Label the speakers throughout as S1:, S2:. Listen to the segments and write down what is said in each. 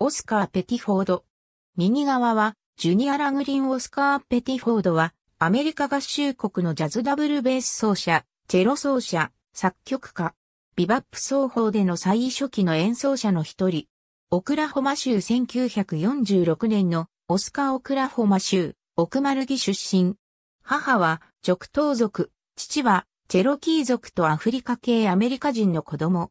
S1: オスカー・ペティフォード。右側は、ジュニア・ラグリン・オスカー・ペティフォードは、アメリカ合衆国のジャズダブルベース奏者、チェロ奏者、作曲家、ビバップ奏法での最初期の演奏者の一人、オクラホマ州1946年のオスカー・オクラホマ州、奥丸木出身。母は、直頭族、父は、チェロキー族とアフリカ系アメリカ人の子供。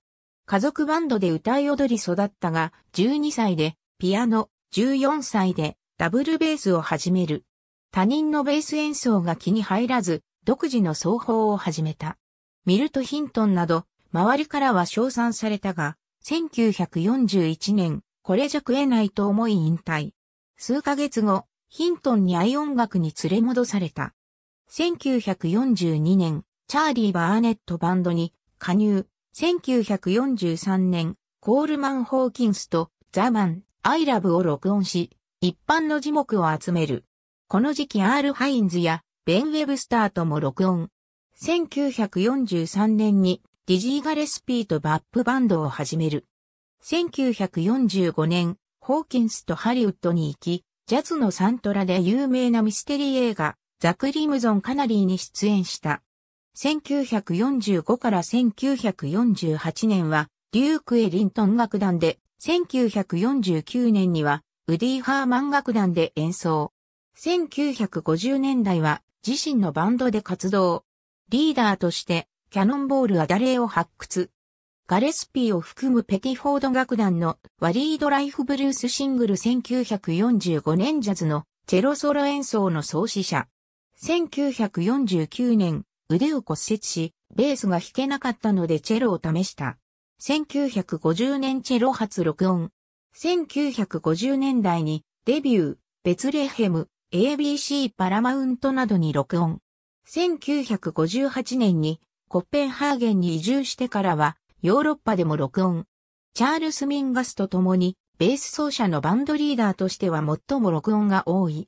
S1: 家族バンドで歌い踊り育ったが、12歳でピアノ、14歳でダブルベースを始める。他人のベース演奏が気に入らず、独自の奏法を始めた。ミルト・ヒントンなど、周りからは称賛されたが、1941年、これじゃ食えないと思い引退。数ヶ月後、ヒントンに愛音楽に連れ戻された。1942年、チャーリー・バーネットバンドに加入、1943年、コールマン・ホーキンスとザ・マン、アイラブを録音し、一般の字幕を集める。この時期アール・ハインズやベン・ウェブスターとも録音。1943年にディジー・ガレスピーとバップバンドを始める。1945年、ホーキンスとハリウッドに行き、ジャズのサントラで有名なミステリー映画、ザ・クリムゾン・カナリーに出演した。1945から1948年は、デューク・エリントン楽団で、1949年には、ウディ・ハーマン楽団で演奏。1950年代は、自身のバンドで活動。リーダーとして、キャノンボールは誰を発掘。ガレスピーを含むペティフォード楽団のワリードライフブルースシングル1945年ジャズのチェロソロ演奏の創始者。1949年、腕を骨折し、ベースが弾けなかったのでチェロを試した。1950年チェロ初録音。1950年代にデビュー、ベツレヘム、ABC パラマウントなどに録音。1958年にコッペンハーゲンに移住してからはヨーロッパでも録音。チャールス・ミンガスと共にベース奏者のバンドリーダーとしては最も録音が多い。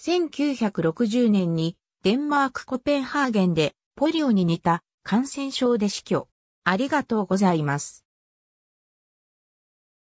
S1: 1960年にデンマークコペンハーゲンでポリオに似た感染症で死去。ありがとうございます。